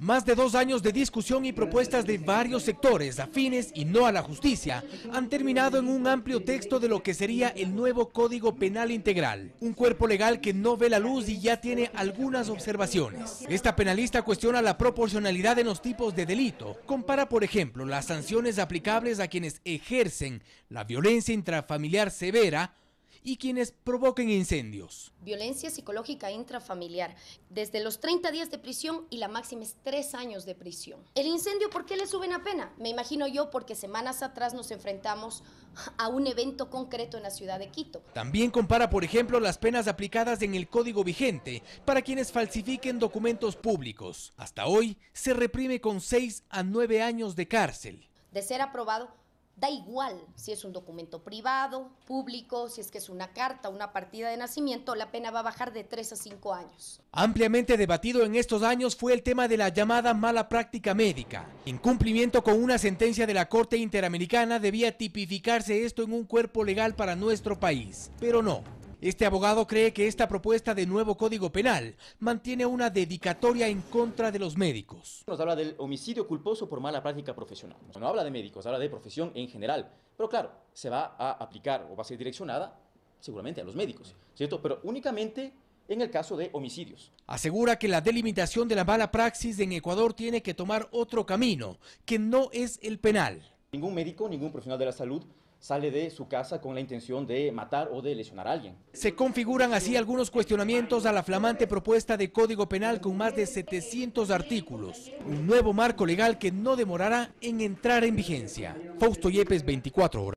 Más de dos años de discusión y propuestas de varios sectores afines y no a la justicia han terminado en un amplio texto de lo que sería el nuevo Código Penal Integral, un cuerpo legal que no ve la luz y ya tiene algunas observaciones. Esta penalista cuestiona la proporcionalidad en los tipos de delito, compara por ejemplo las sanciones aplicables a quienes ejercen la violencia intrafamiliar severa y quienes provoquen incendios. Violencia psicológica intrafamiliar, desde los 30 días de prisión y la máxima es 3 años de prisión. El incendio, ¿por qué le suben a pena? Me imagino yo porque semanas atrás nos enfrentamos a un evento concreto en la ciudad de Quito. También compara, por ejemplo, las penas aplicadas en el código vigente para quienes falsifiquen documentos públicos. Hasta hoy se reprime con 6 a 9 años de cárcel. De ser aprobado, Da igual si es un documento privado, público, si es que es una carta, una partida de nacimiento, la pena va a bajar de 3 a 5 años. Ampliamente debatido en estos años fue el tema de la llamada mala práctica médica. En cumplimiento con una sentencia de la Corte Interamericana debía tipificarse esto en un cuerpo legal para nuestro país, pero no. Este abogado cree que esta propuesta de nuevo Código Penal mantiene una dedicatoria en contra de los médicos. Nos habla del homicidio culposo por mala práctica profesional. No habla de médicos, habla de profesión en general. Pero claro, se va a aplicar o va a ser direccionada seguramente a los médicos, ¿cierto? Pero únicamente en el caso de homicidios. Asegura que la delimitación de la mala praxis en Ecuador tiene que tomar otro camino, que no es el penal. Ningún médico, ningún profesional de la salud sale de su casa con la intención de matar o de lesionar a alguien. Se configuran así algunos cuestionamientos a la flamante propuesta de Código Penal con más de 700 artículos. Un nuevo marco legal que no demorará en entrar en vigencia. Fausto Yepes, 24 horas.